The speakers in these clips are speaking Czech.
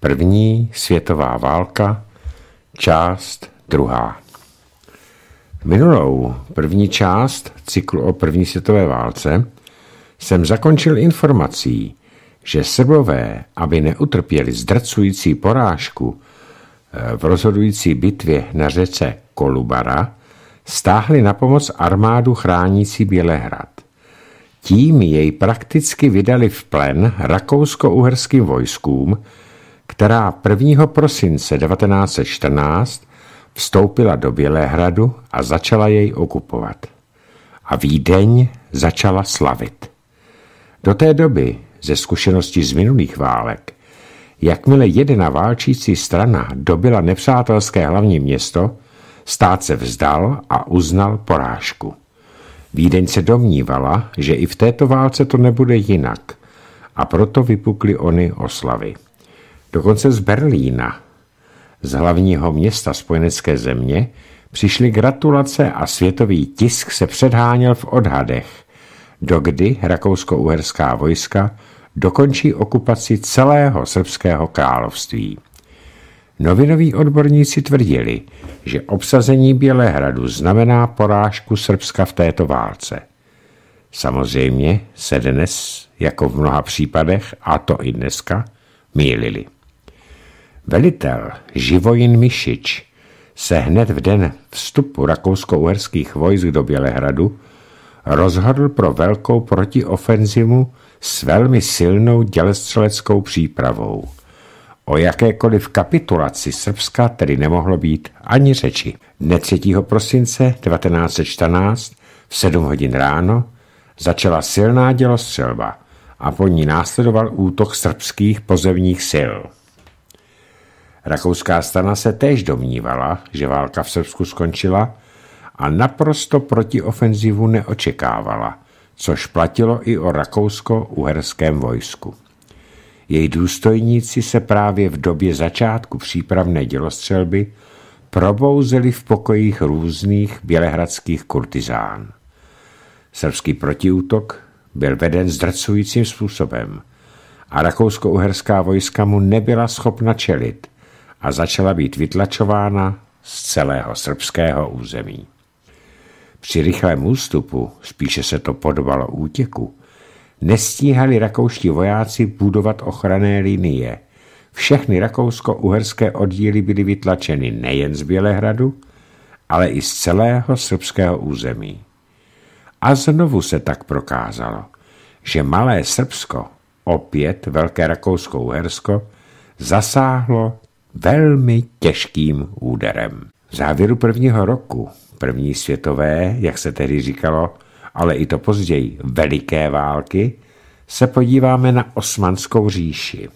První světová válka, část druhá. Minulou první část cyklu o první světové válce jsem zakončil informací, že Srbové, aby neutrpěli zdracující porážku eh, v rozhodující bitvě na řece Kolubara, stáhli na pomoc armádu chránící Bělehrad. Tím jej prakticky vydali v plen rakousko-uherským vojskům, která 1. prosince 1914 vstoupila do Bělehradu a začala jej okupovat. A Vídeň začala slavit. Do té doby, ze zkušeností z minulých válek, jakmile jedna válčící strana dobila nepřátelské hlavní město, stát se vzdal a uznal porážku. Vídeň se domnívala, že i v této válce to nebude jinak a proto vypukly ony oslavy. Dokonce z Berlína, z hlavního města spojenecké země, přišly gratulace a světový tisk se předháněl v odhadech, dokdy rakousko-uherská vojska dokončí okupaci celého srbského království. Novinoví odborníci tvrdili, že obsazení Bělehradu znamená porážku Srbska v této válce. Samozřejmě se dnes, jako v mnoha případech, a to i dneska, mýlili. Velitel Živojin Mišič se hned v den vstupu rakousko-uherských vojsk do Bělehradu rozhodl pro velkou protiofenzivu s velmi silnou dělestřeleckou přípravou. O jakékoliv kapitulaci Srbska tedy nemohlo být ani řeči. Dne 3. prosince 1914 v 7 hodin ráno začala silná dělostřelba a po ní následoval útok srbských pozemních sil. Rakouská strana se též domnívala, že válka v Srbsku skončila a naprosto proti ofenzivu neočekávala, což platilo i o rakousko-uherském vojsku. Její důstojníci se právě v době začátku přípravné dělostřelby probouzeli v pokojích různých bělehradských kurtizán. Srbský protiútok byl veden zdracujícím způsobem a rakousko-uherská vojska mu nebyla schopna čelit, a začala být vytlačována z celého srbského území. Při rychlém ústupu, spíše se to podobalo útěku, nestíhali rakouští vojáci budovat ochranné linie. Všechny rakousko-uherské oddíly byly vytlačeny nejen z Bělehradu, ale i z celého srbského území. A znovu se tak prokázalo, že malé Srbsko, opět Velké Rakousko-Uhersko, zasáhlo velmi těžkým úderem. V závěru prvního roku, první světové, jak se tedy říkalo, ale i to později, veliké války, se podíváme na osmanskou říši.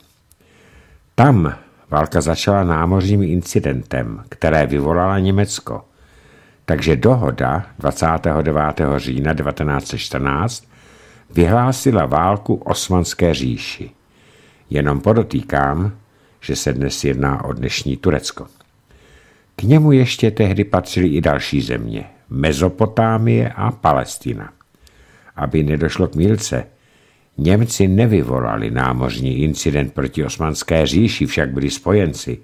Tam válka začala námořním incidentem, které vyvolala Německo. Takže dohoda 29. října 1914 vyhlásila válku osmanské říši. Jenom podotýkám, že se dnes jedná o dnešní Turecko. K němu ještě tehdy patřily i další země, Mezopotámie a Palestina. Aby nedošlo k mílce, Němci nevyvolali námořní incident proti osmanské říši, však byli spojenci.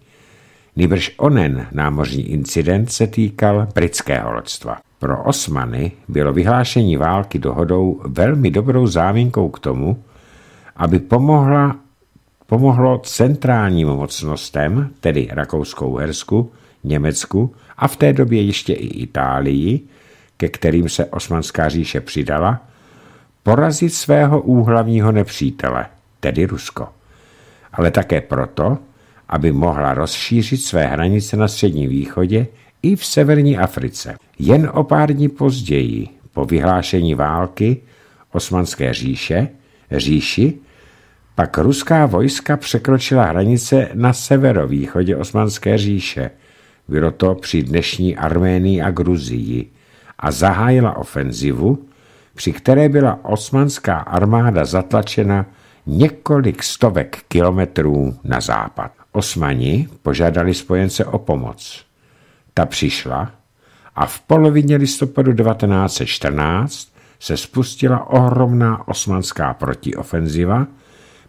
Nýbrž onen námořní incident se týkal britského loďstva. Pro Osmany bylo vyhlášení války dohodou velmi dobrou záminkou k tomu, aby pomohla pomohlo centrálním mocnostem, tedy Rakouskou-Hersku, Německu a v té době ještě i Itálii, ke kterým se Osmanská říše přidala, porazit svého úhlavního nepřítele, tedy Rusko. Ale také proto, aby mohla rozšířit své hranice na Středním východě i v severní Africe. Jen o pár dní později, po vyhlášení války Osmanské říše, říši pak ruská vojska překročila hranice na severovýchodě Osmanské říše, bylo to při dnešní Arménii a Gruzii, a zahájila ofenzivu, při které byla osmanská armáda zatlačena několik stovek kilometrů na západ. Osmani požádali spojence o pomoc. Ta přišla a v polovině listopadu 1914 se spustila ohromná osmanská protiofenziva,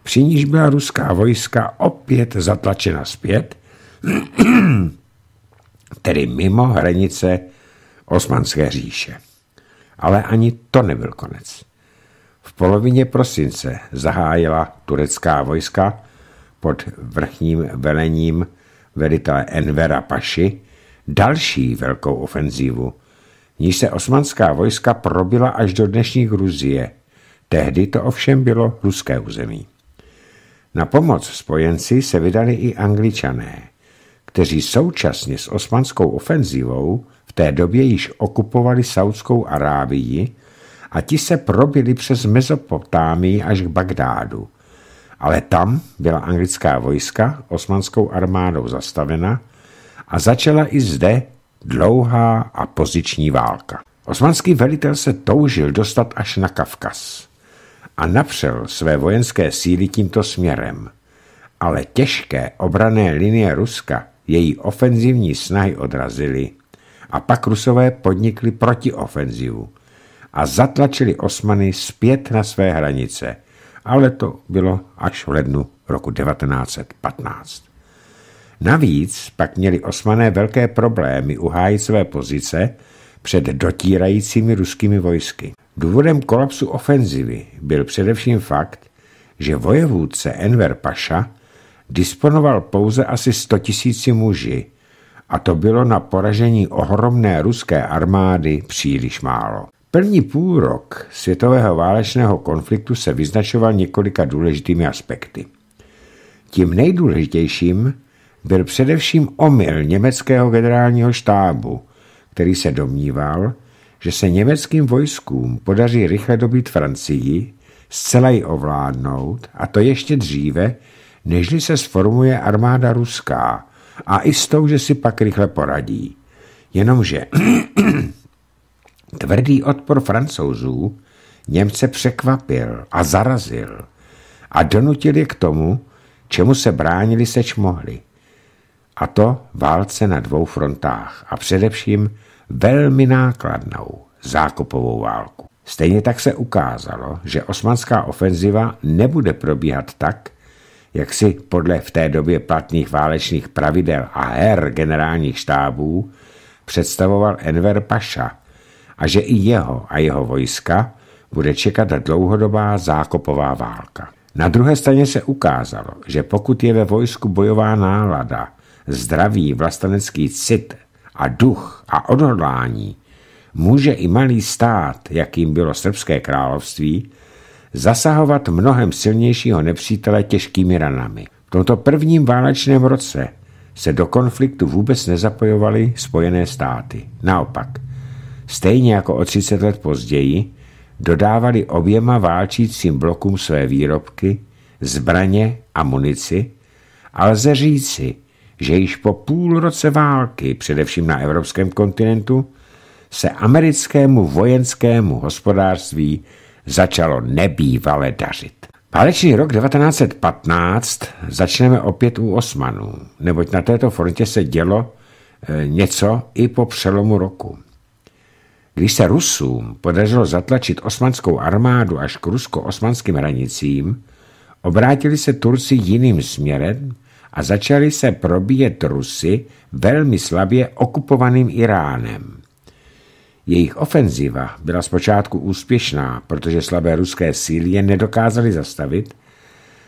při níž byla ruská vojska opět zatlačena zpět, tedy mimo hranice Osmanské říše. Ale ani to nebyl konec. V polovině prosince zahájila turecká vojska pod vrchním velením velitele Envera Paši další velkou ofenzívu, níž se osmanská vojska probila až do dnešní Gruzie. Tehdy to ovšem bylo ruské území. Na pomoc spojenci se vydali i angličané, kteří současně s osmanskou ofenzivou v té době již okupovali Saudskou Arábii a ti se probili přes Mezopotámii až k Bagdádu. Ale tam byla anglická vojska osmanskou armádou zastavena a začala i zde dlouhá a poziční válka. Osmanský velitel se toužil dostat až na Kavkaz a napřel své vojenské síly tímto směrem. Ale těžké obrané linie Ruska její ofenzivní snahy odrazily a pak Rusové podnikli protiofenzivu a zatlačili Osmany zpět na své hranice, ale to bylo až v lednu roku 1915. Navíc pak měli osmané velké problémy uhájit své pozice před dotírajícími ruskými vojsky. Důvodem kolapsu ofenzivy byl především fakt, že vojevůdce Enver Paša disponoval pouze asi 100 tisíci muži a to bylo na poražení ohromné ruské armády příliš málo. První půlrok světového válečného konfliktu se vyznačoval několika důležitými aspekty. Tím nejdůležitějším byl především omyl německého generálního štábu, který se domníval, že se německým vojskům podaří rychle dobít Francii, zcela ji ovládnout, a to ještě dříve, nežli se sformuje armáda ruská a i s tou, že si pak rychle poradí. Jenomže tvrdý odpor francouzů Němce překvapil a zarazil a donutil je k tomu, čemu se bránili seč mohli. A to válce na dvou frontách a především velmi nákladnou zákopovou válku. Stejně tak se ukázalo, že osmanská ofenziva nebude probíhat tak, jak si podle v té době platných válečných pravidel a her generálních štábů představoval Enver Paša a že i jeho a jeho vojska bude čekat dlouhodobá zákopová válka. Na druhé straně se ukázalo, že pokud je ve vojsku bojová nálada, zdravý vlastenecký cit a duch a odhodlání může i malý stát, jakým bylo Srbské království, zasahovat mnohem silnějšího nepřítele těžkými ranami. V tomto prvním válečném roce se do konfliktu vůbec nezapojovaly Spojené státy. Naopak, stejně jako o 30 let později, dodávali oběma válčícím blokům své výrobky, zbraně a munici, a lze říci, že již po půl roce války, především na evropském kontinentu, se americkému vojenskému hospodářství začalo nebývale dařit. Váleční rok 1915 začneme opět u Osmanů, neboť na této frontě se dělo eh, něco i po přelomu roku. Když se Rusům podařilo zatlačit osmanskou armádu až k rusko-osmanským hranicím, obrátili se Turci jiným směrem a začaly se probíjet Rusy velmi slabě okupovaným Iránem. Jejich ofenziva byla zpočátku úspěšná, protože slabé ruské síly je nedokázaly zastavit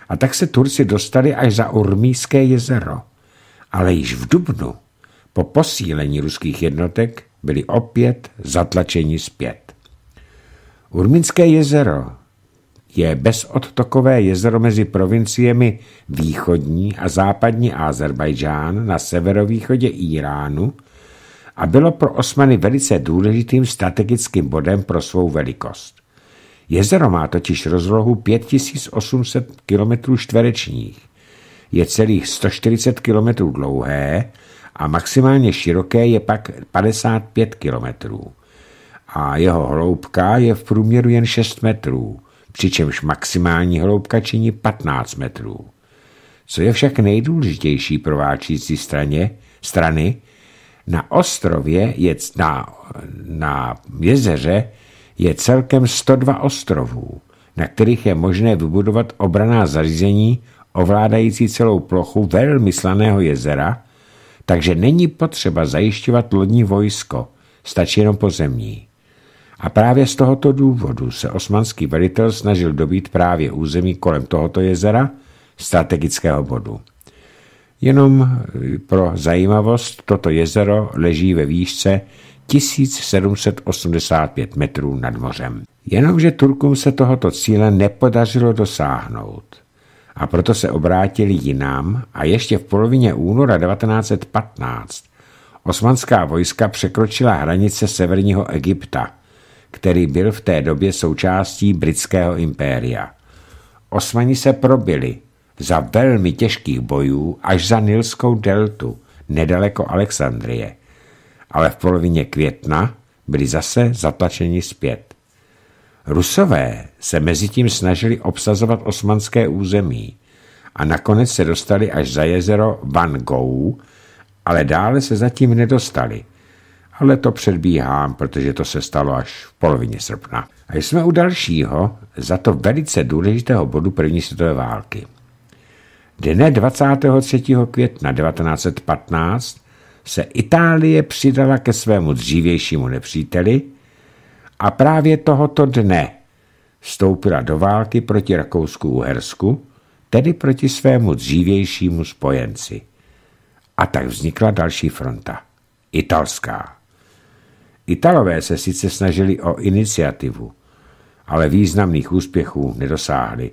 a tak se Turci dostali až za Urmíské jezero. Ale již v Dubnu, po posílení ruských jednotek, byli opět zatlačeni zpět. Urmínské jezero je bezodtokové jezero mezi provinciemi východní a západní Azerbajdžán na severovýchodě Iránu a bylo pro Osmany velice důležitým strategickým bodem pro svou velikost. Jezero má totiž rozlohu 5800 km čtverečních, je celých 140 km dlouhé a maximálně široké je pak 55 km. A jeho hloubka je v průměru jen 6 metrů přičemž maximální hloubka činí 15 metrů. Co je však nejdůležitější pro váčící straně, strany, na ostrově je na, na jezeře je celkem 102 ostrovů, na kterých je možné vybudovat obraná zařízení ovládající celou plochu velmi slaného jezera, takže není potřeba zajišťovat lodní vojsko, stačí jenom pozemní. A právě z tohoto důvodu se osmanský velitel snažil dobít právě území kolem tohoto jezera, strategického bodu. Jenom eh, pro zajímavost, toto jezero leží ve výšce 1785 metrů nad mořem. Jenomže Turkům se tohoto cíle nepodařilo dosáhnout a proto se obrátili jinam a ještě v polovině února 1915 osmanská vojska překročila hranice severního Egypta – který byl v té době součástí britského impéria. Osmani se probili za velmi těžkých bojů až za Nilskou deltu, nedaleko Alexandrie. Ale v polovině května byli zase zatačeni zpět. Rusové se mezitím snažili obsazovat osmanské území a nakonec se dostali až za jezero Van Gogh, ale dále se zatím nedostali – ale to předbíhám, protože to se stalo až v polovině srpna. A jsme u dalšího, za to velice důležitého bodu první světové války. Dne 23. května 1915 se Itálie přidala ke svému dřívějšímu nepříteli a právě tohoto dne vstoupila do války proti Rakousku-Uhersku, tedy proti svému dřívějšímu spojenci. A tak vznikla další fronta, italská. Italové se sice snažili o iniciativu, ale významných úspěchů nedosáhli.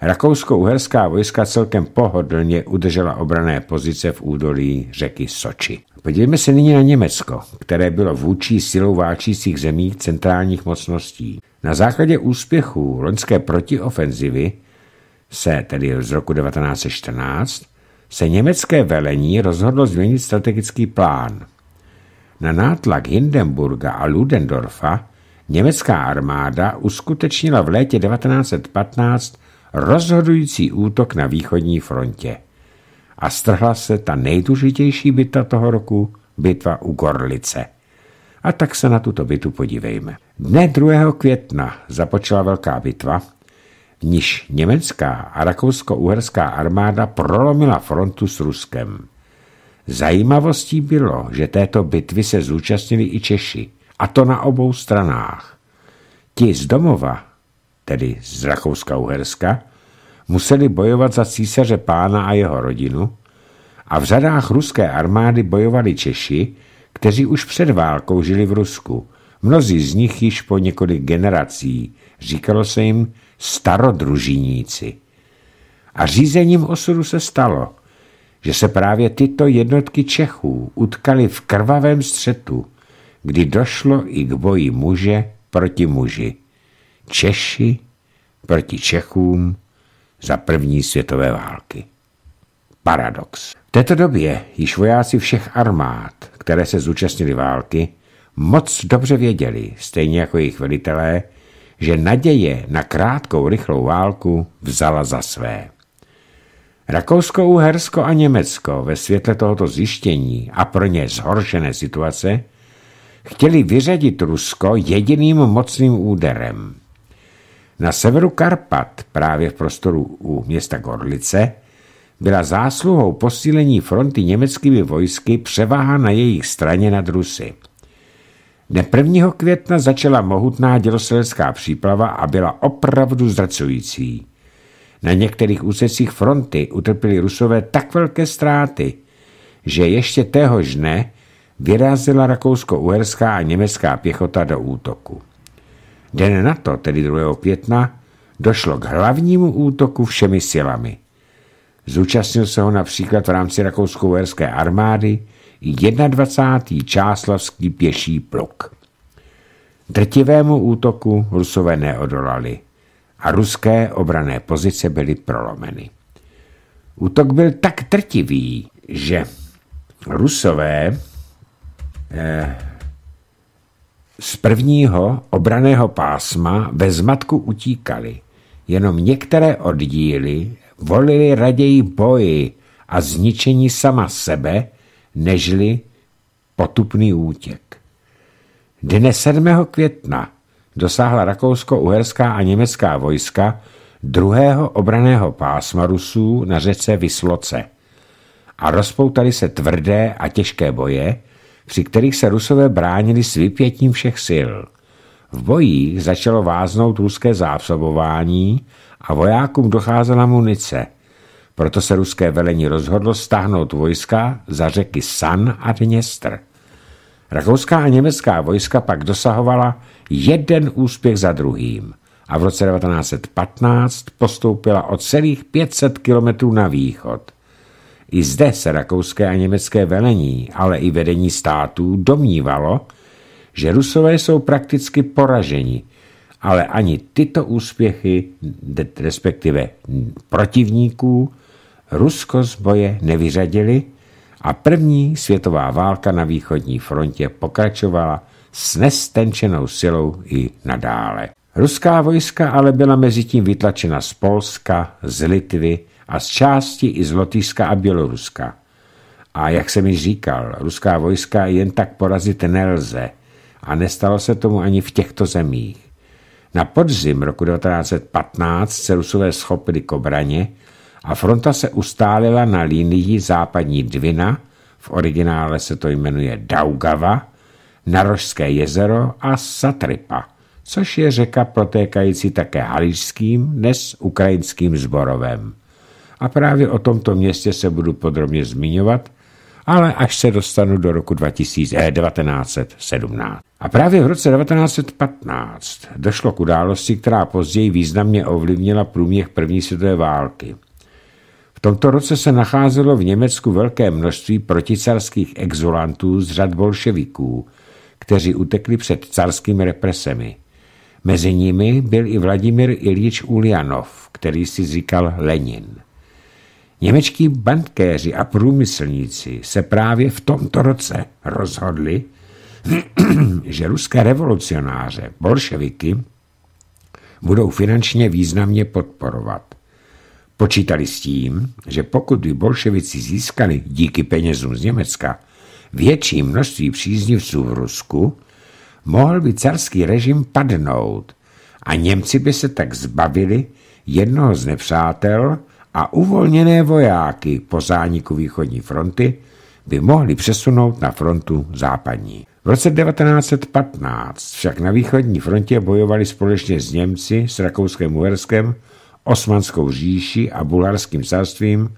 Rakousko-uherská vojska celkem pohodlně udržela obrané pozice v údolí řeky Soči. Podívejme se nyní na Německo, které bylo vůči silou válčících zemí centrálních mocností. Na základě úspěchů loňské protiofenzivy se tedy z roku 1914 se německé velení rozhodlo změnit strategický plán na nátlak Hindenburga a Ludendorfa německá armáda uskutečnila v létě 1915 rozhodující útok na východní frontě a strhla se ta nejdůležitější bitva toho roku, bitva u Gorlice. A tak se na tuto bitvu podívejme. Dne 2. května započala velká bitva, v níž německá a rakousko-uherská armáda prolomila frontu s Ruskem. Zajímavostí bylo, že této bitvy se zúčastnili i Češi, a to na obou stranách. Ti z domova, tedy z Rakouska-Uherska, museli bojovat za císaře pána a jeho rodinu a v řadách ruské armády bojovali Češi, kteří už před válkou žili v Rusku. Mnozí z nich již po několik generací, říkalo se jim starodružiníci. A řízením osudu se stalo – že se právě tyto jednotky Čechů utkaly v krvavém střetu, kdy došlo i k boji muže proti muži. Češi proti Čechům za první světové války. Paradox. V této době již vojáci všech armád, které se zúčastnili války, moc dobře věděli, stejně jako jejich velitelé, že naděje na krátkou rychlou válku vzala za své. Rakousko-Uhersko a Německo ve světle tohoto zjištění a pro ně zhoršené situace chtěli vyřadit Rusko jediným mocným úderem. Na severu Karpat, právě v prostoru u města Gorlice, byla zásluhou posílení fronty německými vojsky převaha na jejich straně nad Rusy. Dne 1. května začala mohutná dělostřelecká příprava a byla opravdu zracující. Na některých úsecích fronty utrpěli Rusové tak velké ztráty, že ještě téhož dne vyrazila rakousko-uherská a německá pěchota do útoku. Den na to, tedy 2. května, došlo k hlavnímu útoku všemi silami. Zúčastnil se ho například v rámci rakousko-uherské armády i 21. čáslavský pěší pluk. Drtivému útoku Rusové neodolali a ruské obrané pozice byly prolomeny. Útok byl tak trtivý, že rusové eh, z prvního obraného pásma ve zmatku utíkali. Jenom některé oddíly volili raději boji a zničení sama sebe, nežli potupný útěk. Dne 7. května dosáhla rakousko-uherská a německá vojska druhého obraného pásma Rusů na řece Vysloce a rozpoutaly se tvrdé a těžké boje, při kterých se Rusové bránili s vypětím všech sil. V bojích začalo váznout ruské zásobování a vojákům docházela munice. Proto se ruské velení rozhodlo stáhnout vojska za řeky San a Dněstr. Rakouská a německá vojska pak dosahovala jeden úspěch za druhým a v roce 1915 postoupila o celých 500 kilometrů na východ. I zde se rakouské a německé velení, ale i vedení států domnívalo, že Rusové jsou prakticky poraženi, ale ani tyto úspěchy, respektive protivníků, Rusko z boje nevyřadili a první světová válka na východní frontě pokračovala s nestenčenou silou i nadále. Ruská vojska ale byla mezi tím vytlačena z Polska, z Litvy a z části i z Lotyšska a Běloruska. A jak jsem již říkal, ruská vojska jen tak porazit nelze a nestalo se tomu ani v těchto zemích. Na podzim roku 1915 se Rusové schopili k obraně a fronta se ustálila na linii západní Dvina, v originále se to jmenuje Daugava, Narožské jezero a Satripa, což je řeka protékající také haličským, dnes ukrajinským zborovem. A právě o tomto městě se budu podrobně zmiňovat, ale až se dostanu do roku 2000, eh, 1917. A právě v roce 1915 došlo k události, která později významně ovlivnila průměh první světové války – tomto roce se nacházelo v Německu velké množství proticarských exulantů z řad bolševiků, kteří utekli před carskými represemi. Mezi nimi byl i Vladimir Ilič Ulyanov, který si říkal Lenin. Němečtí bankéři a průmyslníci se právě v tomto roce rozhodli, že ruské revolucionáře, bolševiky, budou finančně významně podporovat. Počítali s tím, že pokud by bolševici získali díky penězům z Německa větší množství příznivců v Rusku, mohl by carský režim padnout a Němci by se tak zbavili jednoho z nepřátel a uvolněné vojáky po zániku východní fronty by mohli přesunout na frontu západní. V roce 1915 však na východní frontě bojovali společně s Němci, s Rakouskem-Uherskem Osmanskou říši a bulharským zástvím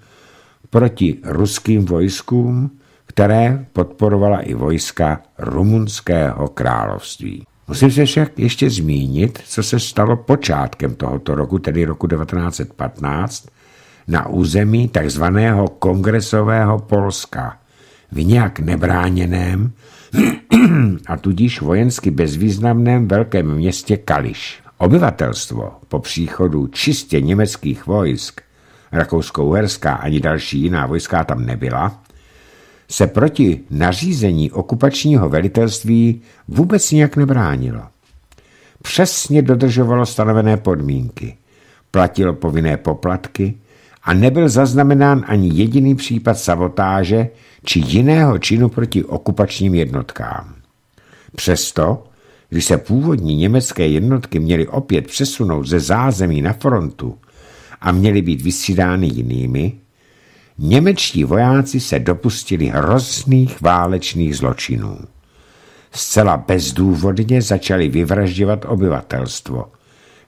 proti ruským vojskům, které podporovala i vojska rumunského království. Musím se však ještě zmínit, co se stalo počátkem tohoto roku, tedy roku 1915, na území tzv. kongresového Polska, v nějak nebráněném a tudíž vojensky bezvýznamném velkém městě Kališ. Obyvatelstvo po příchodu čistě německých vojsk, rakousko-uherská ani další jiná vojská tam nebyla, se proti nařízení okupačního velitelství vůbec nijak nebránilo. Přesně dodržovalo stanovené podmínky, platilo povinné poplatky a nebyl zaznamenán ani jediný případ sabotáže či jiného činu proti okupačním jednotkám. Přesto kdy se původní německé jednotky měly opět přesunout ze zázemí na frontu a měly být vysídány jinými, němečtí vojáci se dopustili hrozných válečných zločinů. Zcela bezdůvodně začali vyvražďovat obyvatelstvo,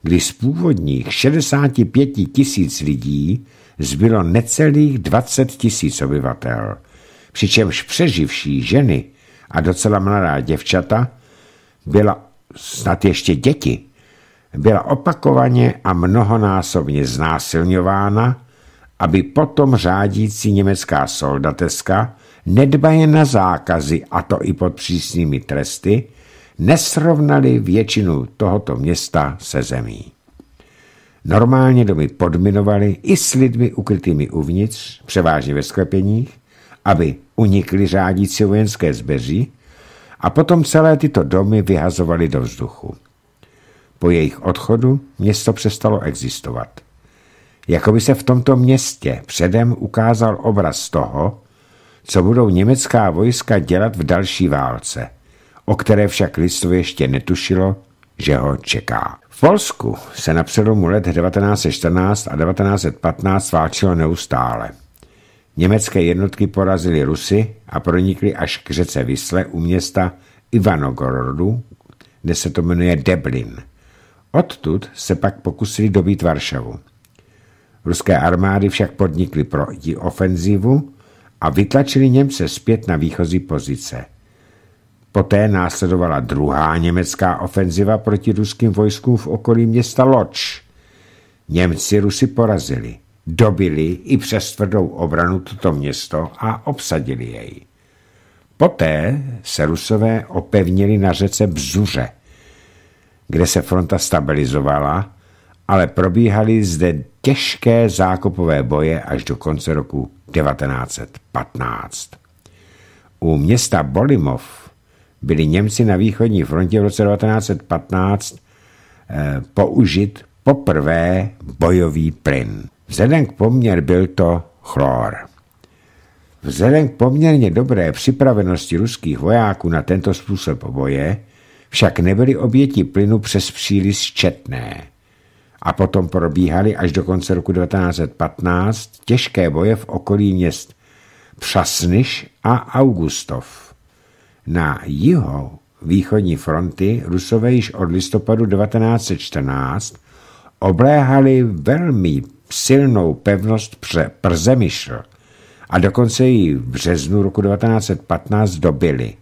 kdy z původních 65 tisíc lidí zbylo necelých 20 tisíc obyvatel, přičemž přeživší ženy a docela mladá děvčata – byla snad ještě děti, byla opakovaně a mnohonásobně znásilňována, aby potom řádící německá soldateska nedbaje na zákazy, a to i pod přísnými tresty, nesrovnali většinu tohoto města se zemí. Normálně domy podminovali i s lidmi ukrytými uvnitř, převážně ve sklepeních, aby unikli řádící vojenské zbeří, a potom celé tyto domy vyhazovali do vzduchu. Po jejich odchodu město přestalo existovat. Jakoby se v tomto městě předem ukázal obraz toho, co budou německá vojska dělat v další válce, o které však lidstvo ještě netušilo, že ho čeká. V Polsku se na přelomu let 1914 a 1915 válčilo neustále. Německé jednotky porazily Rusy a pronikly až k řece Vysle u města Ivanogorodu, kde se to jmenuje Deblin. Odtud se pak pokusili dobít Varšavu. Ruské armády však podnikly proti ofenzivu a vytlačili Němce zpět na výchozí pozice. Poté následovala druhá německá ofenziva proti ruským vojskům v okolí města Loč. Němci Rusy porazili – dobili i přes tvrdou obranu toto město a obsadili jej. Poté se Rusové opevnili na řece Bzuře, kde se fronta stabilizovala, ale probíhaly zde těžké zákopové boje až do konce roku 1915. U města Bolimov byli Němci na východní frontě v roce 1915 eh, použit poprvé bojový plyn. Vzhledem k poměr byl to chlor. Vzhledem k poměrně dobré připravenosti ruských vojáků na tento způsob boje však nebyly oběti plynu přes příliš četné a potom probíhaly až do konce roku 1915 těžké boje v okolí měst Přasniš a Augustov. Na jihu východní fronty Rusové již od listopadu 1914 obléhali velmi silnou pevnost pře Przemysl a dokonce ji v březnu roku 1915 dobili.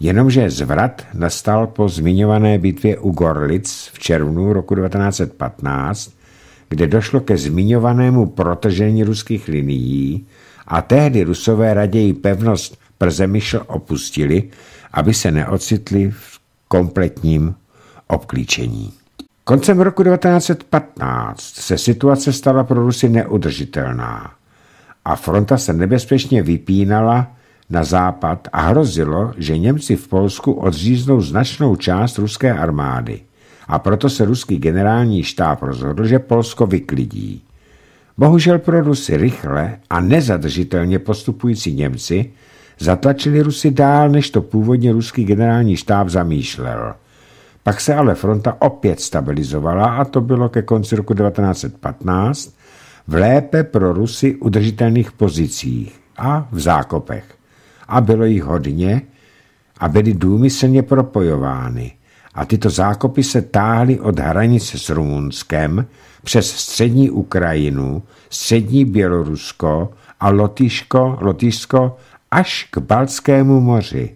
Jenomže zvrat nastal po zmiňované bitvě u Gorlic v červnu roku 1915, kde došlo ke zmiňovanému protržení ruských linií a tehdy rusové raději pevnost Przemysl opustili, aby se neocitli v kompletním obklíčení. Koncem roku 1915 se situace stala pro Rusy neudržitelná a fronta se nebezpečně vypínala na západ a hrozilo, že Němci v Polsku odříznou značnou část ruské armády a proto se ruský generální štáb rozhodl, že Polsko vyklidí. Bohužel pro Rusy rychle a nezadržitelně postupující Němci zatlačili Rusy dál, než to původně ruský generální štáb zamýšlel – pak se ale fronta opět stabilizovala a to bylo ke konci roku 1915 v lépe pro Rusy udržitelných pozicích a v zákopech. A bylo jich hodně a byly důmyslně propojovány. A tyto zákopy se táhly od hranice s Rumunskem přes střední Ukrajinu, střední Bělorusko a Lotyšsko až k Baltskému moři.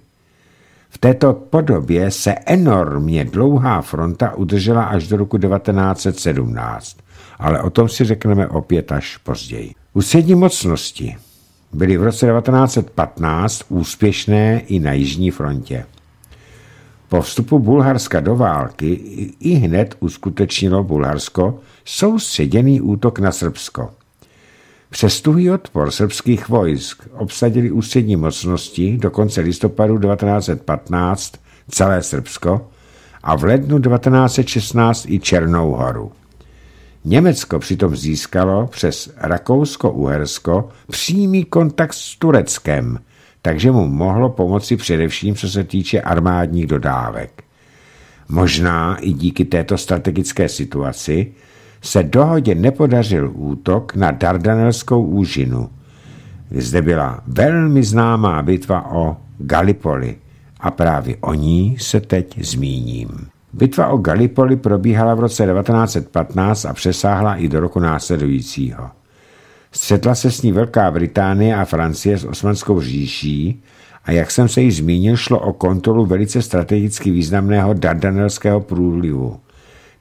V této podobě se enormně dlouhá fronta udržela až do roku 1917, ale o tom si řekneme opět až později. Ústřední mocnosti byly v roce 1915 úspěšné i na Jižní frontě. Po vstupu Bulharska do války i hned uskutečnilo Bulharsko soustředěný útok na Srbsko. Přes tuhý odpor srbských vojsk obsadili ústřední mocnosti do konce listopadu 1915 celé Srbsko a v lednu 1916 i Černou horu. Německo přitom získalo přes Rakousko-Uhersko přímý kontakt s Tureckem, takže mu mohlo pomoci především co se týče armádních dodávek. Možná i díky této strategické situaci se dohodě nepodařil útok na Dardanelskou úžinu. Zde byla velmi známá bitva o Gallipoli a právě o ní se teď zmíním. Bitva o Gallipoli probíhala v roce 1915 a přesáhla i do roku následujícího. Střetla se s ní Velká Británie a Francie s Osmanskou říší a jak jsem se již zmínil, šlo o kontrolu velice strategicky významného Dardanelského průlivu –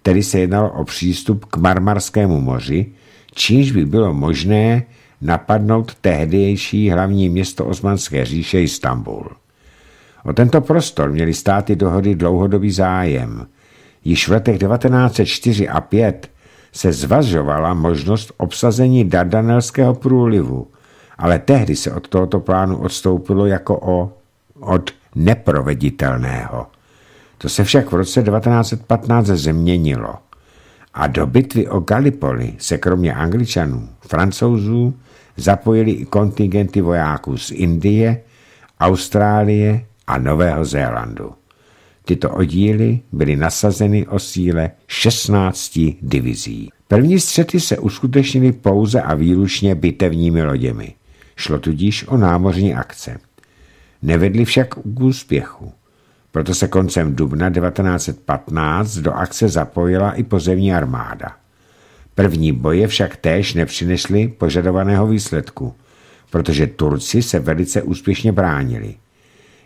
tedy se jednalo o přístup k Marmarskému moři, čímž by bylo možné napadnout tehdejší hlavní město Osmanské říše Istanbul. O tento prostor měly státy dohody dlouhodobý zájem. Již v letech 1904 a 5 se zvažovala možnost obsazení Dardanelského průlivu, ale tehdy se od tohoto plánu odstoupilo jako o, od neproveditelného. To se však v roce 1915 změnilo a do bitvy o Gallipoli se kromě Angličanů, Francouzů zapojili i kontingenty vojáků z Indie, Austrálie a Nového Zélandu. Tyto oddíly byly nasazeny o síle 16 divizí. První střety se uskutečnily pouze a výlučně bitevními loděmi. Šlo tudíž o námořní akce. Nevedli však k úspěchu. Proto se koncem dubna 1915 do akce zapojila i pozemní armáda. První boje však též nepřinesly požadovaného výsledku, protože Turci se velice úspěšně bránili.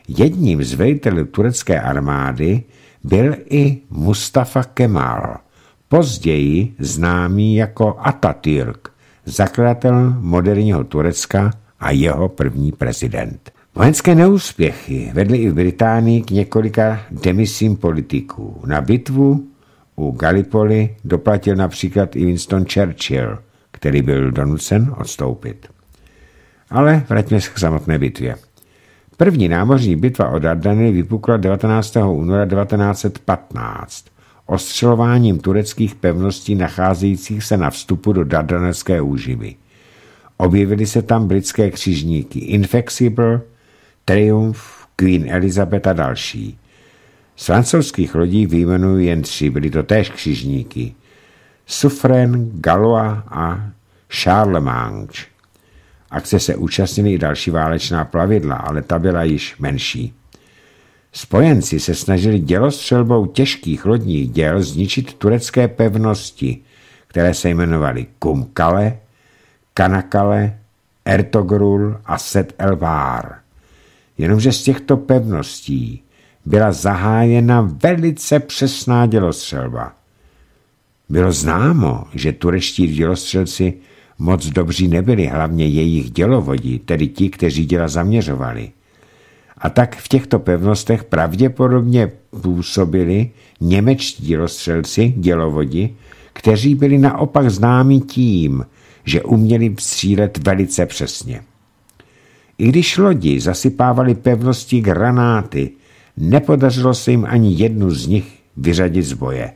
Jedním z velitelů turecké armády byl i Mustafa Kemal, později známý jako Atatürk, zakladatel moderního Turecka a jeho první prezident. Vojenské neúspěchy vedly i v Británii k několika demisím politiků. Na bitvu u Gallipoli doplatil například i Winston Churchill, který byl donucen odstoupit. Ale vraťme se k samotné bitvě. První námořní bitva o Dardany vypukla 19. února 1915 ostřelováním tureckých pevností nacházejících se na vstupu do Dardanelské úživy. Objevily se tam britské křižníky Infexible, Triumf, Queen Elizabeth a další. Z francouzských lodí výjmenuji jen tři, byly to též křižníky. Suffren, Galois a Charlemagne. Akce se účastnily i další válečná plavidla, ale ta byla již menší. Spojenci se snažili dělostřelbou těžkých lodních děl zničit turecké pevnosti, které se jmenovaly Kumkale, Kanakale, Ertogrul a Set El jenomže z těchto pevností byla zahájena velice přesná dělostřelba. Bylo známo, že turečtí dělostřelci moc dobří nebyli, hlavně jejich dělovodí, tedy ti, kteří děla zaměřovali. A tak v těchto pevnostech pravděpodobně působili němečtí dělostřelci, dělovodi, kteří byli naopak známi tím, že uměli střílet velice přesně. I když lodi zasypávali pevnosti granáty, nepodařilo se jim ani jednu z nich vyřadit z boje.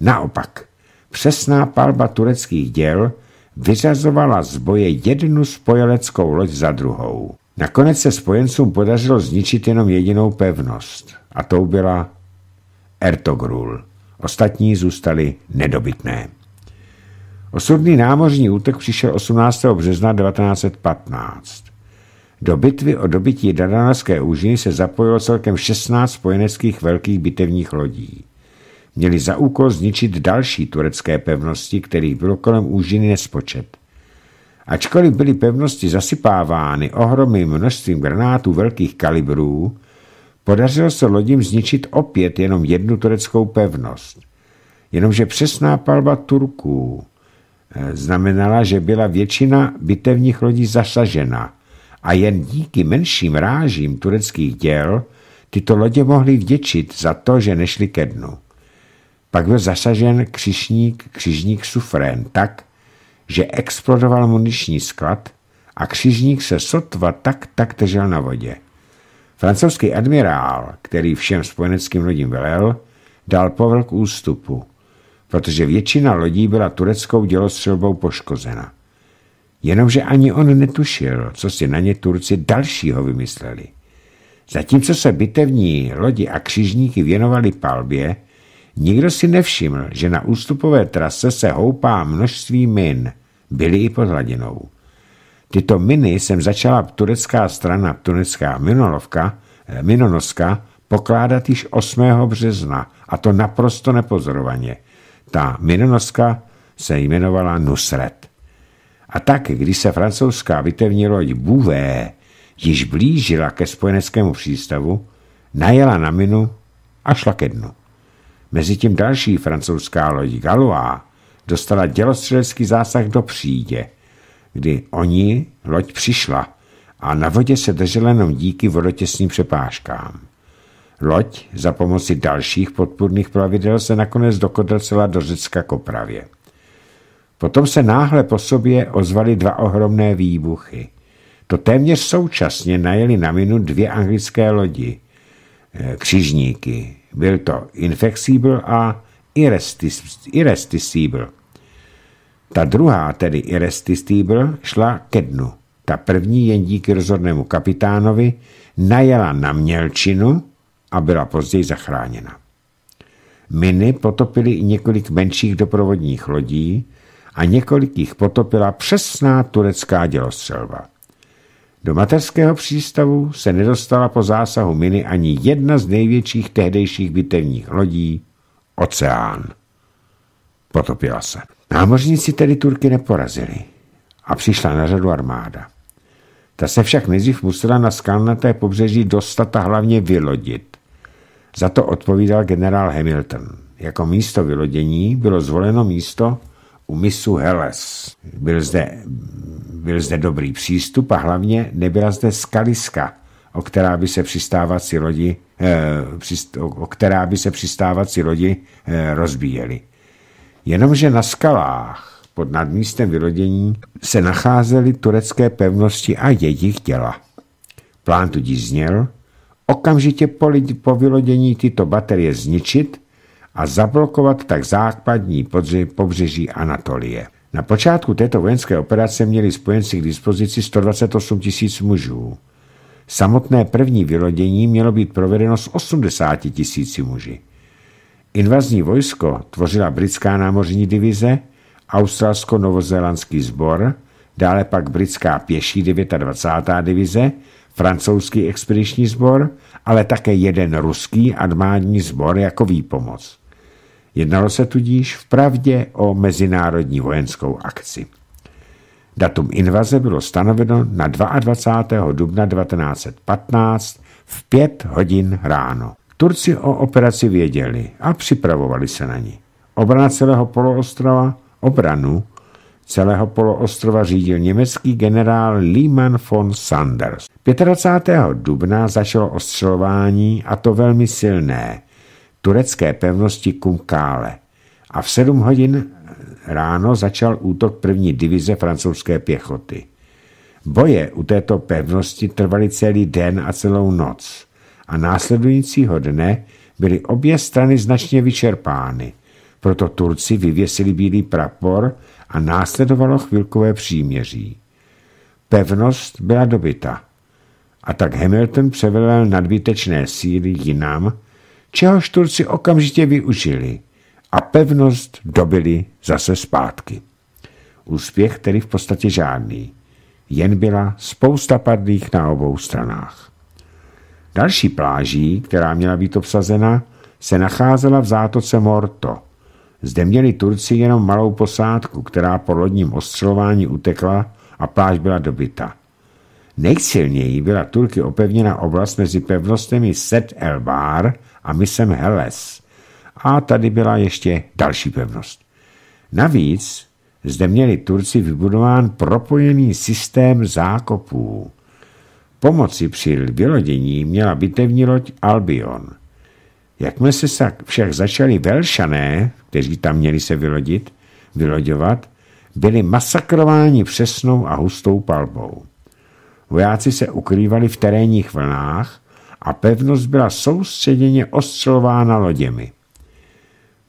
Naopak, přesná palba tureckých děl vyřazovala z boje jednu spojeleckou loď za druhou. Nakonec se spojencům podařilo zničit jenom jedinou pevnost a tou byla Ertogrul. Ostatní zůstali nedobytné. Osudný námořní útek přišel 18. března 1915. Do bitvy o dobytí Dardanelské úžiny se zapojilo celkem 16 spojeneckých velkých bitevních lodí. Měli za úkol zničit další turecké pevnosti, kterých bylo kolem úžiny nespočet. Ačkoliv byly pevnosti zasypávány ohromným množstvím granátů velkých kalibrů, podařilo se lodím zničit opět jenom jednu tureckou pevnost. Jenomže přesná palba Turků eh, znamenala, že byla většina bitevních lodí zasažena – a jen díky menším rážím tureckých děl tyto lodě mohly vděčit za to, že nešli ke dnu. Pak byl zasažen křižník, křižník Sufren tak, že explodoval muniční sklad a křižník se sotva tak tak držel na vodě. Francouzský admirál, který všem spojeneckým lodím velel, dal povel k ústupu, protože většina lodí byla tureckou dělostřelbou poškozena jenomže ani on netušil, co si na ně Turci dalšího vymysleli. Zatímco se bitevní lodi a křižníky věnovali palbě, nikdo si nevšiml, že na ústupové trase se houpá množství min, byly i pod hladinou. Tyto miny jsem začala turecká strana, turecká minolovka, eh, minonoska, pokládat již 8. března, a to naprosto nepozorovaně. Ta minonoska se jmenovala Nusret. A tak, když se francouzská bitevní loď Bouvé již blížila ke spojeneckému přístavu, najela na minu a šla ke dnu. Mezitím další francouzská loď Galois dostala dělostřelecký zásah do přídě, kdy oni loď přišla a na vodě se držela jenom díky vodotěsným přepážkám. Loď za pomoci dalších podpůrných plavidel se nakonec dokodrcela do Řecka k opravě. Potom se náhle po sobě ozvaly dva ohromné výbuchy. To téměř současně najeli na minu dvě anglické lodi. Eh, křižníky. Byl to Inflexible a Irresistible. Ta druhá, tedy Irresistible, šla ke dnu. Ta první jen díky rozhodnému kapitánovi najela na mělčinu a byla později zachráněna. Miny potopily i několik menších doprovodních lodí, a několik jich potopila přesná turecká dělostřelba. Do materského přístavu se nedostala po zásahu miny ani jedna z největších tehdejších bitevních lodí – oceán. Potopila se. Námořníci tedy Turky neporazili a přišla na řadu armáda. Ta se však nejdřív musela na skalnaté pobřeží dostat a hlavně vylodit. Za to odpovídal generál Hamilton. Jako místo vylodění bylo zvoleno místo u misu Helles. Byl zde, byl zde dobrý přístup a hlavně nebyla zde skaliska, o která by se přistávací lodi, eh, o, o která by se přistávací lodi eh, rozbíjeli. Jenomže na skalách pod nadmístem vylodění se nacházely turecké pevnosti a jejich těla. Plán tudíž zněl, okamžitě po, lidi, po vylodění tyto baterie zničit a zablokovat tak západní pobřeží Anatolie. Na počátku této vojenské operace měli spojenci k dispozici 128 tisíc mužů. Samotné první vylodění mělo být provedeno s 80 tisíci muži. Invazní vojsko tvořila britská námořní divize, australsko-novozélandský sbor, dále pak britská pěší 29. divize, francouzský expediční sbor, ale také jeden ruský armádní sbor jako výpomoc. Jednalo se tudíž v pravdě o mezinárodní vojenskou akci. Datum invaze bylo stanoveno na 22. dubna 1915 v 5 hodin ráno. Turci o operaci věděli a připravovali se na ní. Obrana celého poloostrova, obranu celého poloostrova řídil německý generál Lehman von Sanders. 25. dubna začalo ostřelování a to velmi silné – turecké pevnosti Kumkále a v 7 hodin ráno začal útok první divize francouzské pěchoty. Boje u této pevnosti trvaly celý den a celou noc a následujícího dne byly obě strany značně vyčerpány. Proto Turci vyvěsili bílý prapor a následovalo chvilkové příměří. Pevnost byla dobyta a tak Hamilton převelel nadbytečné síly jinam, čehož Turci okamžitě využili a pevnost dobili zase zpátky. Úspěch tedy v podstatě žádný, jen byla spousta padlých na obou stranách. Další pláží, která měla být obsazena, se nacházela v zátoce Morto. Zde měli Turci jenom malou posádku, která po lodním ostřelování utekla a pláž byla dobyta. Nejsilněji byla Turky opevněna oblast mezi pevnostmi Set El Bar a misem Helles. A tady byla ještě další pevnost. Navíc zde měli Turci vybudován propojený systém zákopů. Pomoci při vylodění měla bitevní loď Albion. Jakmile se však začali velšané, kteří tam měli se vylodit, vyloďovat, byli masakrováni přesnou a hustou palbou. Vojáci se ukrývali v terénních vlnách a pevnost byla soustředěně ostřelována loděmi.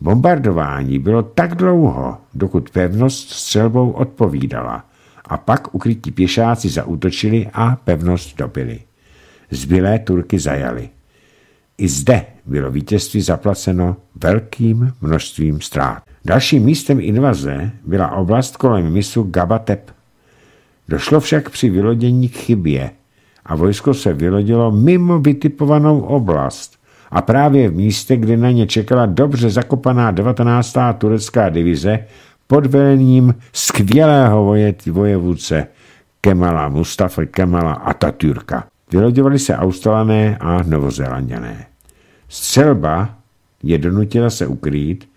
Bombardování bylo tak dlouho, dokud pevnost střelbou odpovídala a pak ukrytí pěšáci zautočili a pevnost dobili. Zbylé Turky zajali. I zde bylo vítězství zaplaceno velkým množstvím ztrát. Dalším místem invaze byla oblast kolem misu Gabatep. Došlo však při vylodění k chybě, a vojsko se vylodilo mimo vytipovanou oblast a právě v místě, kde na ně čekala dobře zakopaná 19. turecká divize pod velením skvělého voje, vojevůdce Kemala Mustafa Kemala Atatürka. Vylodovali se Australané a Novozelanděné. Střelba je donutila se ukrýt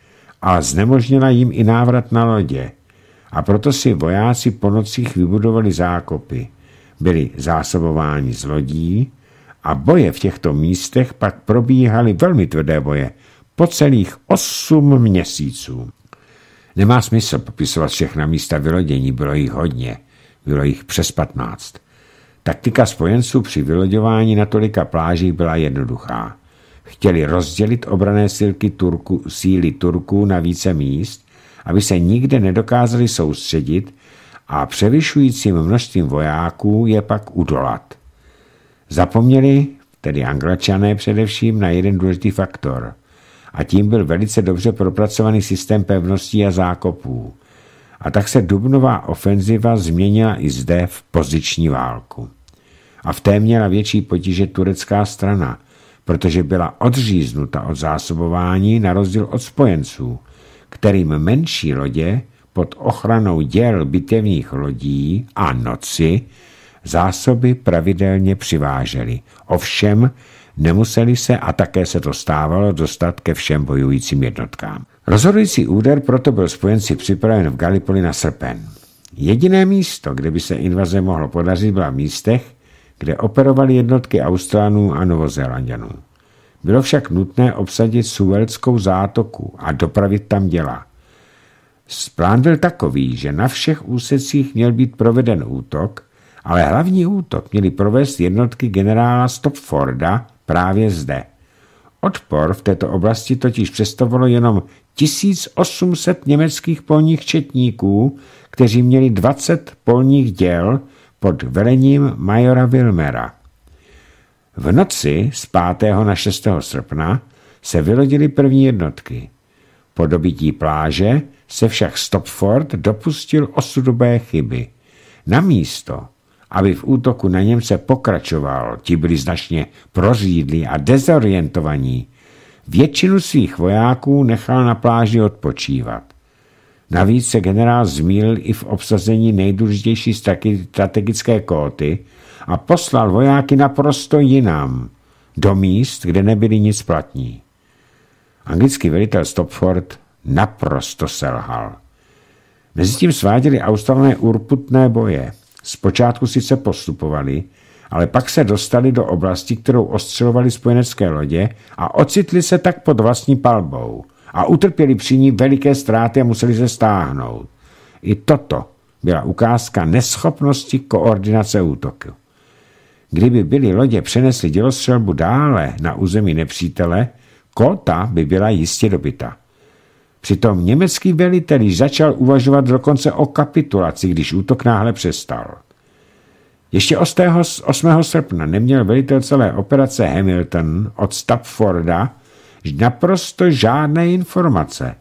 a znemožnila jim i návrat na lodě a proto si vojáci po nocích vybudovali zákopy byli zásobováni z lodí a boje v těchto místech pak probíhaly velmi tvrdé boje po celých osm měsíců. Nemá smysl popisovat všechna místa vylodění, bylo jich hodně, bylo jich přes 15. Taktika spojenců při vyloďování na tolika plážích byla jednoduchá. Chtěli rozdělit obrané sílky Turku, síly Turků na více míst, aby se nikde nedokázali soustředit a převyšujícím množstvím vojáků je pak udolat. Zapomněli, tedy anglačané především, na jeden důležitý faktor a tím byl velice dobře propracovaný systém pevností a zákopů. A tak se Dubnová ofenziva změnila i zde v poziční válku. A v té měla větší potíže turecká strana, protože byla odříznuta od zásobování na rozdíl od spojenců, kterým menší lodě pod ochranou děl bitevních lodí a noci zásoby pravidelně přiváželi. Ovšem nemuseli se, a také se to stávalo, dostat ke všem bojujícím jednotkám. Rozhodující úder proto byl spojenci připraven v Galipoli na srpen. Jediné místo, kde by se invaze mohlo podařit, byla v místech, kde operovaly jednotky Austránů a Novozélanděnů. Bylo však nutné obsadit Suelskou zátoku a dopravit tam děla. Splán byl takový, že na všech úsecích měl být proveden útok, ale hlavní útok měly provést jednotky generála Stopforda právě zde. Odpor v této oblasti totiž představovalo jenom 1800 německých polních četníků, kteří měli 20 polních děl pod velením majora Wilmera. V noci z 5. na 6. srpna se vylodily první jednotky. Po dobití pláže se však Stopford dopustil osudové chyby. Namísto, aby v útoku na Němce pokračoval, ti byli značně prořídlí a dezorientovaní, většinu svých vojáků nechal na pláži odpočívat. Navíc se generál zmíl i v obsazení nejdůležitější strategické kóty a poslal vojáky naprosto jinam, do míst, kde nebyli nic platní. Anglický velitel Stopford Naprosto selhal. Mezitím sváděli australné urputné boje. Zpočátku sice postupovali, ale pak se dostali do oblasti, kterou ostřelovali spojenecké lodě a ocitli se tak pod vlastní palbou a utrpěli při ní veliké ztráty a museli se stáhnout. I toto byla ukázka neschopnosti koordinace útoku. Kdyby byly lodě přenesly dělostřelbu dále na území nepřítele, Kota by byla jistě dobita. Přitom německý velitel již začal uvažovat dokonce o kapitulaci, když útok náhle přestal. Ještě 8. srpna neměl velitel celé operace Hamilton od Stapforda naprosto žádné informace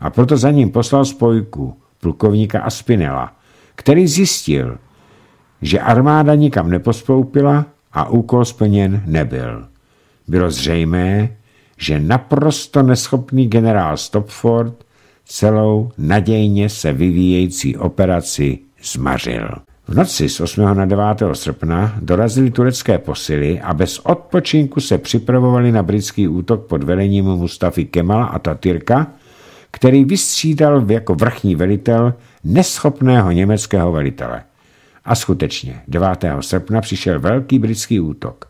a proto za ním poslal spojku plukovníka Aspinela, který zjistil, že armáda nikam nepospoupila a úkol splněn nebyl. Bylo zřejmé, že naprosto neschopný generál Stopford celou nadějně se vyvíjející operaci zmařil. V noci z 8. na 9. srpna dorazily turecké posily a bez odpočinku se připravovali na britský útok pod velením Mustafy Kemala a Tatyrka, který vystřídal jako vrchní velitel neschopného německého velitele. A skutečně 9. srpna přišel velký britský útok.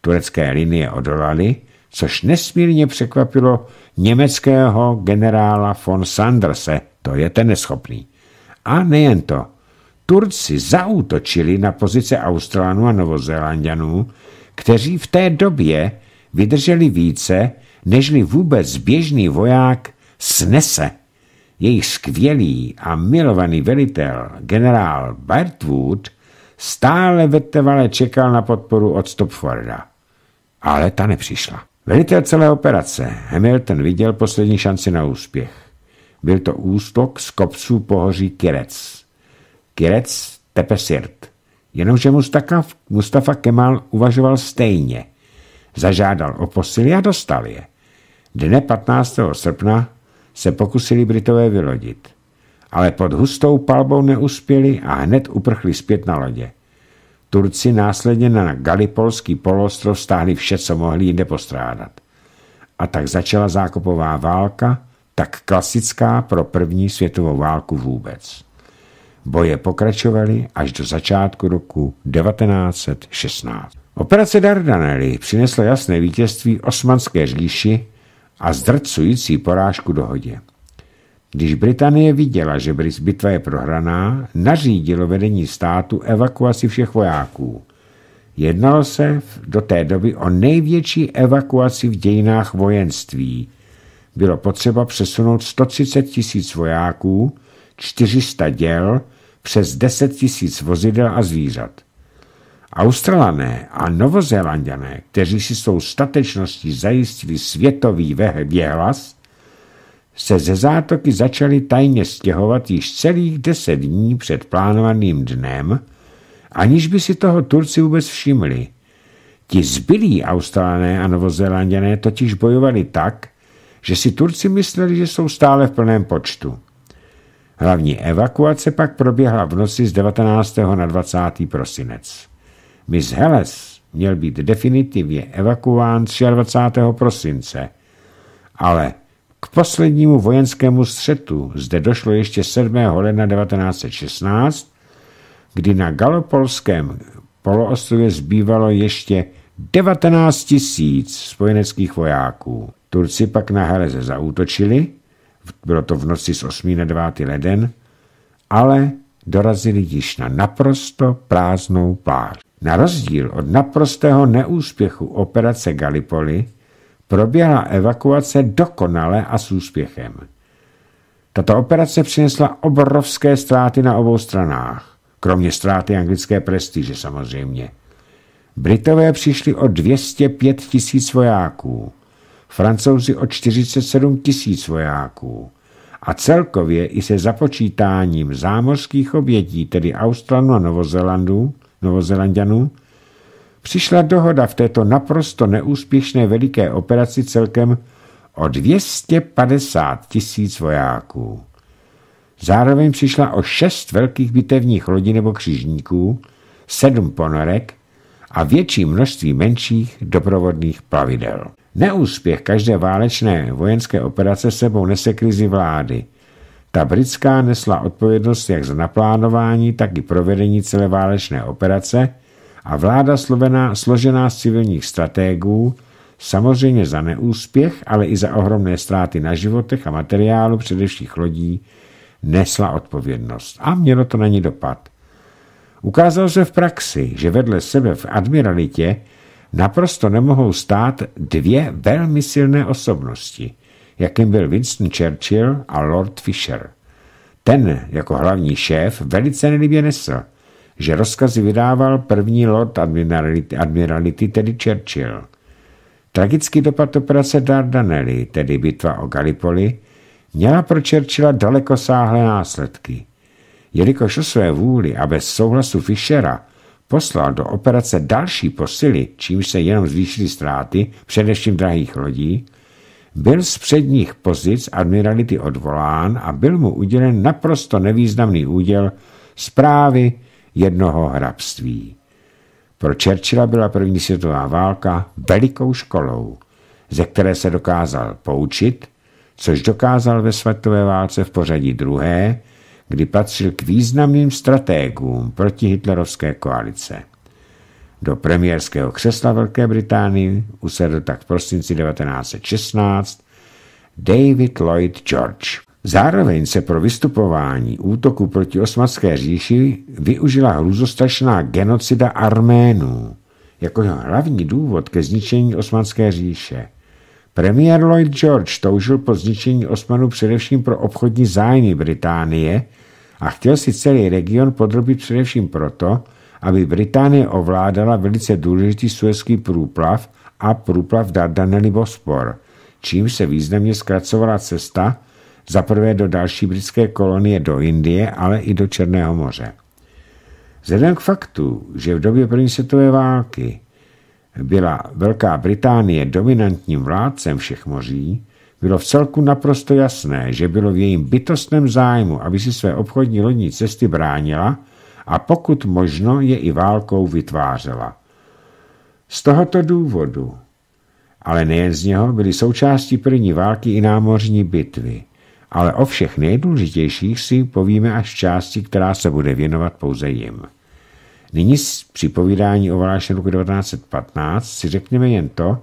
Turecké linie odolaly což nesmírně překvapilo německého generála von Sanderse, to je ten neschopný. A nejen to. Turci zaútočili na pozice Australanů a Novozélandianů, kteří v té době vydrželi více, nežli vůbec běžný voják snese. Jejich skvělý a milovaný velitel, generál Bertwood, stále vetevale čekal na podporu od Stopforda. Ale ta nepřišla. Velitel celé operace Hamilton viděl poslední šanci na úspěch. Byl to ústok z kopců pohoří Kirec. Kirec Tepesirt. Jenomže Mustafa, Mustafa Kemal uvažoval stejně. Zažádal o posily a dostal je. Dne 15. srpna se pokusili Britové vylodit. Ale pod hustou palbou neuspěli a hned uprchli zpět na lodě. Turci následně na Galipolský poloostrov stáhli vše, co mohli jinde postrádat. A tak začala zákopová válka, tak klasická pro první světovou válku vůbec. Boje pokračovaly až do začátku roku 1916. Operace Dardanelli přinesla jasné vítězství osmanské říši a zdrcující porážku dohodě. Když Británie viděla, že bitva je prohraná, nařídilo vedení státu evakuaci všech vojáků. Jednalo se do té doby o největší evakuaci v dějinách vojenství. Bylo potřeba přesunout 130 tisíc vojáků, 400 děl, přes 10 tisíc vozidel a zvířat. Australané a novozélanděné, kteří si svou statečností zajistili světový věhlas, se ze zátoky začali tajně stěhovat již celých deset dní před plánovaným dnem, aniž by si toho Turci vůbec všimli. Ti zbylí Australané a novozelanděné totiž bojovali tak, že si Turci mysleli, že jsou stále v plném počtu. Hlavní evakuace pak proběhla v noci z 19. na 20. prosinec. Miss Helles měl být definitivně evakuován 23. prosince, ale k poslednímu vojenskému střetu zde došlo ještě 7. ledna 1916, kdy na galopolském poloostrově zbývalo ještě 19 tisíc spojeneckých vojáků. Turci pak na Heleze zaútočili, bylo to v noci z 8. na 9. leden, ale dorazili již na naprosto prázdnou pláž. Na rozdíl od naprostého neúspěchu operace Gallipoli proběhla evakuace dokonale a s úspěchem. Tato operace přinesla obrovské ztráty na obou stranách, kromě ztráty anglické prestiže samozřejmě. Britové přišli o 205 tisíc vojáků, francouzi o 47 tisíc vojáků a celkově i se započítáním zámořských obětí, tedy Australanů a Novozelandu, Novozelandianů, přišla dohoda v této naprosto neúspěšné veliké operaci celkem o 250 tisíc vojáků. Zároveň přišla o šest velkých bitevních lodí nebo křižníků, sedm ponorek a větší množství menších doprovodných plavidel. Neúspěch každé válečné vojenské operace sebou nese krizi vlády. Ta britská nesla odpovědnost jak za naplánování, tak i provedení celé válečné operace – a vláda slovená, složená z civilních stratégů, samozřejmě za neúspěch, ale i za ohromné ztráty na životech a materiálu především lodí, nesla odpovědnost a mělo to na ní dopad. Ukázalo se v praxi, že vedle sebe v admiralitě naprosto nemohou stát dvě velmi silné osobnosti, jakým byl Winston Churchill a Lord Fisher. Ten jako hlavní šéf velice nelibě nesl – že rozkazy vydával první lord admirality, admirality tedy Churchill. Tragický dopad operace Dardanelli, tedy bitva o Gallipoli, měla pro Churchilla dalekosáhlé následky. Jelikož o své vůli a bez souhlasu Fischera poslal do operace další posily, čímž se jenom zvýšily ztráty, především drahých lodí, byl z předních pozic admirality odvolán a byl mu udělen naprosto nevýznamný úděl zprávy jednoho hrabství. Pro Churchilla byla první světová válka velikou školou, ze které se dokázal poučit, což dokázal ve světové válce v pořadí druhé, kdy patřil k významným strategům proti hitlerovské koalice. Do premiérského křesla Velké Británie usedl tak v prosinci 1916 David Lloyd George. Zároveň se pro vystupování útoku proti osmanské říši využila hruzostrašná genocida Arménů jako hlavní důvod ke zničení osmanské říše. Premiér Lloyd George toužil po zničení Osmanů především pro obchodní zájmy Británie a chtěl si celý region podrobit především proto, aby Británie ovládala velice důležitý suezký průplav a průplav Dardanely Bospor, čím se významně zkracovala cesta, zaprvé do další britské kolonie do Indie, ale i do Černého moře. Vzhledem k faktu, že v době první světové války byla Velká Británie dominantním vládcem všech moří, bylo v celku naprosto jasné, že bylo v jejím bytostném zájmu, aby si své obchodní lodní cesty bránila a pokud možno je i válkou vytvářela. Z tohoto důvodu, ale nejen z něho, byly součástí první války i námořní bitvy ale o všech nejdůležitějších si povíme až v části, která se bude věnovat pouze jim. Nyní z připovídání o válce roku 1915 si řekněme jen to,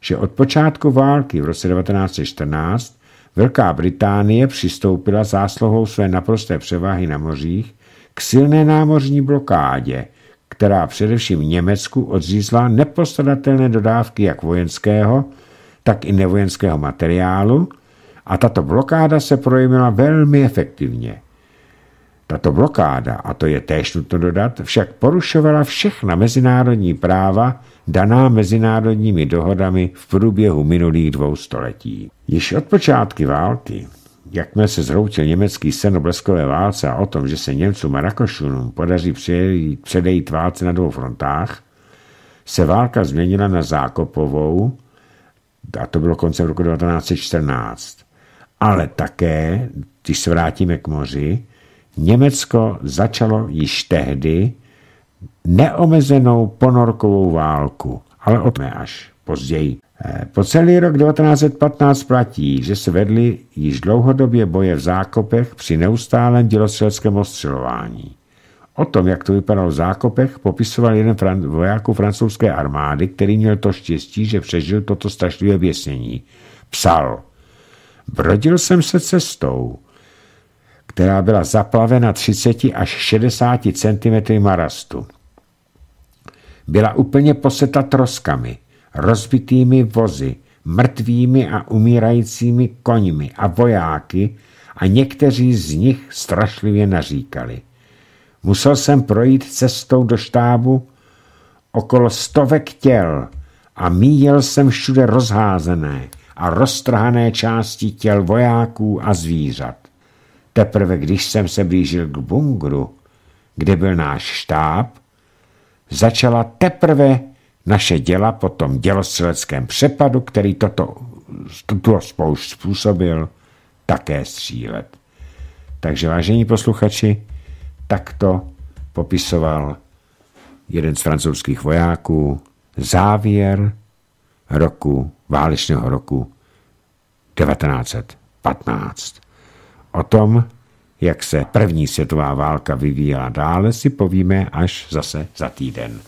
že od počátku války v roce 1914 Velká Británie přistoupila zásluhou své naprosté převáhy na mořích k silné námořní blokádě, která především Německu odřízla nepostradatelné dodávky jak vojenského, tak i nevojenského materiálu a tato blokáda se projevila velmi efektivně. Tato blokáda, a to je též nutno dodat, však porušovala všechna mezinárodní práva daná mezinárodními dohodami v průběhu minulých dvou století. Již od počátky války, jakmile se zhroutil německý sen o bleskové válce a o tom, že se Němcům a Rakošunům podaří předejít, předejít válce na dvou frontách, se válka změnila na zákopovou, a to bylo koncem roku 1914 ale také, když se vrátíme k moři, Německo začalo již tehdy neomezenou ponorkovou válku, ale o až později. Eh, po celý rok 1915 platí, že se vedly již dlouhodobě boje v zákopech při neustálém dělostřelském ostřelování. O tom, jak to vypadalo v zákopech, popisoval jeden fran- vojáku francouzské armády, který měl to štěstí, že přežil toto strašlivé věsnění. Psal – Vrodil jsem se cestou, která byla zaplavena 30 až 60 cm marastu. Byla úplně poseta troskami, rozbitými vozy, mrtvými a umírajícími koňmi a vojáky a někteří z nich strašlivě naříkali. Musel jsem projít cestou do štábu okolo stovek těl a míjel jsem všude rozházené a roztrhané části těl vojáků a zvířat. Teprve když jsem se blížil k bungru, kde byl náš štáb, začala teprve naše děla po tom dělostřeleckém přepadu, který toto, tuto spoušť způsobil, také střílet. Takže, vážení posluchači, takto popisoval jeden z francouzských vojáků závěr roku válečného roku 1915. O tom, jak se první světová válka vyvíjela dále, si povíme až zase za týden.